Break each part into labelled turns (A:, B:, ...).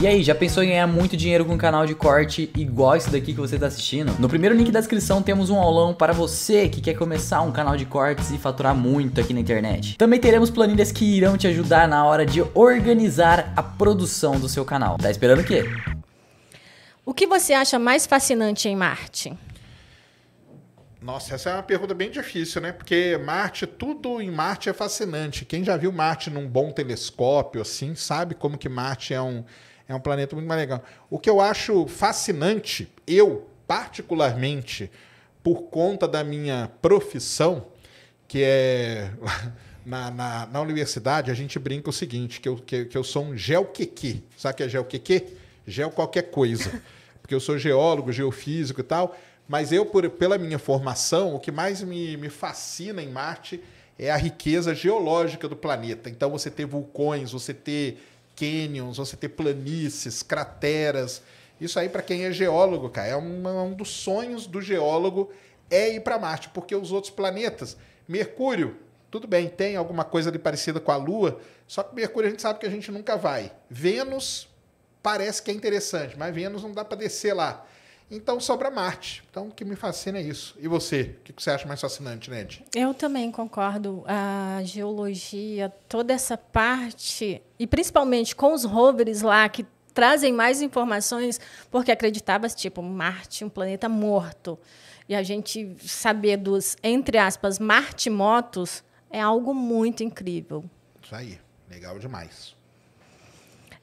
A: E aí, já pensou em ganhar muito dinheiro com um canal de corte igual esse daqui que você está assistindo? No primeiro link da descrição temos um aulão para você que quer começar um canal de cortes e faturar muito aqui na internet. Também teremos planilhas que irão te ajudar na hora de organizar a produção do seu canal. Tá esperando o quê?
B: O que você acha mais fascinante em Marte?
A: Nossa, essa é uma pergunta bem difícil, né? Porque Marte, tudo em Marte é fascinante. Quem já viu Marte num bom telescópio, assim, sabe como que Marte é um é um planeta muito mais legal. O que eu acho fascinante, eu particularmente, por conta da minha profissão, que é. Na, na, na universidade, a gente brinca o seguinte: que eu, que, que eu sou um geoqueque. Sabe o que é geoqueque? Geo qualquer coisa. Porque eu sou geólogo, geofísico e tal. Mas eu, por, pela minha formação, o que mais me, me fascina em Marte é a riqueza geológica do planeta. Então, você ter vulcões, você ter cânions, você ter planícies, crateras. Isso aí, para quem é geólogo, cara, é um, um dos sonhos do geólogo é ir para Marte, porque os outros planetas, Mercúrio, tudo bem, tem alguma coisa ali parecida com a Lua, só que Mercúrio a gente sabe que a gente nunca vai. Vênus parece que é interessante, mas Vênus não dá para descer lá. Então sobra Marte. Então o que me fascina é isso. E você? O que você acha mais fascinante, Ned?
B: Eu também concordo. A geologia, toda essa parte, e principalmente com os rovers lá que trazem mais informações, porque acreditava, tipo, Marte, um planeta morto. E a gente saber dos, entre aspas, Marte-motos é algo muito incrível.
A: Isso aí. Legal demais.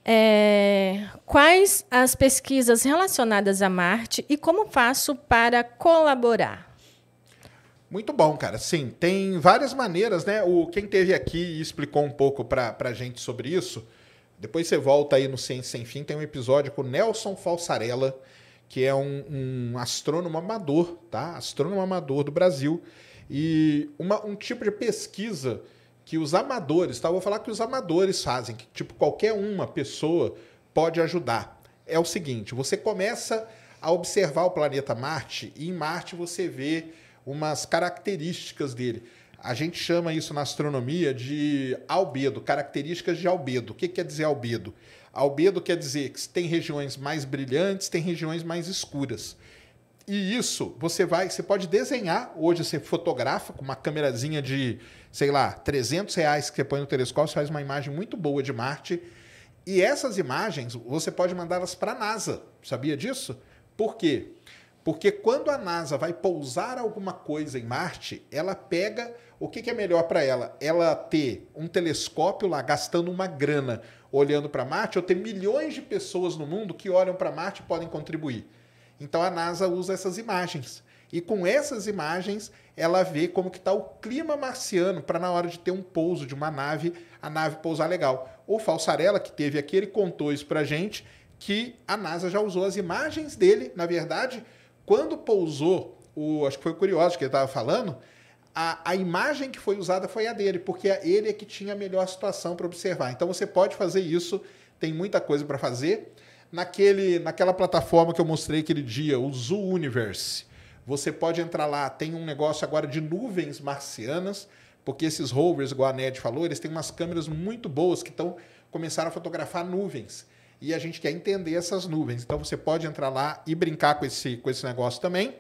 B: É, quais as pesquisas relacionadas a Marte e como faço para colaborar?
A: Muito bom, cara. Sim, tem várias maneiras, né? O quem teve aqui e explicou um pouco para a gente sobre isso. Depois você volta aí no Ciência Sem Fim, tem um episódio com o Nelson Falsarella, que é um, um astrônomo amador, tá? Astrônomo amador do Brasil. E uma, um tipo de pesquisa que os amadores, tá? Eu vou falar que os amadores fazem, que tipo qualquer uma pessoa pode ajudar. É o seguinte, você começa a observar o planeta Marte e em Marte você vê umas características dele. A gente chama isso na astronomia de albedo, características de albedo. O que quer dizer albedo? Albedo quer dizer que tem regiões mais brilhantes, tem regiões mais escuras. E isso, você vai, você pode desenhar. Hoje você fotografa com uma câmerazinha de, sei lá, 300 reais que você põe no telescópio, você faz uma imagem muito boa de Marte. E essas imagens você pode mandá-las para a NASA. Sabia disso? Por quê? Porque quando a NASA vai pousar alguma coisa em Marte, ela pega o que, que é melhor para ela? Ela ter um telescópio lá gastando uma grana olhando para Marte ou ter milhões de pessoas no mundo que olham para Marte e podem contribuir. Então a NASA usa essas imagens. E com essas imagens, ela vê como que está o clima marciano para na hora de ter um pouso de uma nave, a nave pousar legal. O Falsarella, que teve aqui, ele contou isso para gente, que a NASA já usou as imagens dele, na verdade, quando pousou, o, acho que foi o Curioso que ele estava falando, a, a, imagem que foi usada foi a dele, porque é ele é que tinha a melhor situação para observar. Então você pode fazer isso, tem muita coisa para fazer naquele, naquela plataforma que eu mostrei aquele dia, o Zoo Universe. Você pode entrar lá, tem um negócio agora de nuvens marcianas, porque esses rovers, igual a Ned falou, eles têm umas câmeras muito boas que estão começaram a fotografar nuvens. E a gente quer entender essas nuvens. Então você pode entrar lá e brincar com esse, com esse negócio também.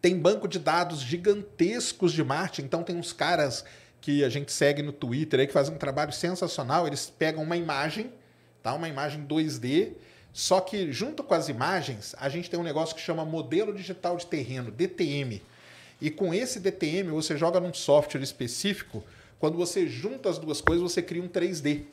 A: Tem banco de dados gigantescos de Marte, então tem uns caras que a gente segue no Twitter aí que fazem um trabalho sensacional, eles pegam uma imagem tá? Uma imagem 2D, só que junto com as imagens, a gente tem um negócio que chama modelo digital de terreno, DTM. E com esse DTM, você joga num software específico, quando você junta as duas coisas, você cria um 3D.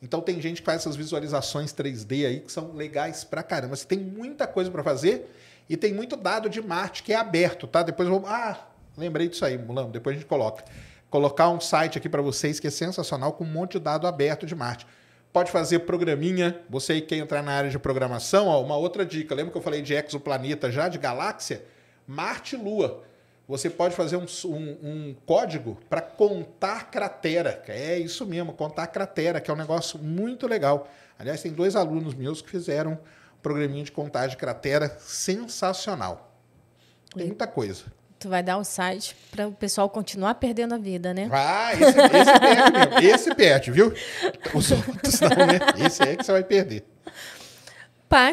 A: Então tem gente que faz essas visualizações 3D aí que são legais pra caramba. Você tem muita coisa para fazer e tem muito dado de Marte que é aberto, tá? Depois eu vou, ah, lembrei disso aí, Mulano, depois a gente coloca. Colocar um site aqui para vocês que é sensacional com um monte de dado aberto de Marte pode fazer programinha. Você aí quer entrar na área de programação, ó, uma outra dica. Lembra que eu falei de exoplaneta já, de galáxia? Marte e Lua. Você pode fazer um, um, um código para contar cratera. É isso mesmo, contar cratera, que é um negócio muito legal. Aliás, tem dois alunos meus que fizeram um programinha de contagem de cratera sensacional. Tem muita coisa.
B: Tu vai dar um site para o pessoal continuar perdendo a vida, né? Ah, esse, esse perde Esse perde, viu? Os outros não, né? Esse aí é que você vai perder. Pá,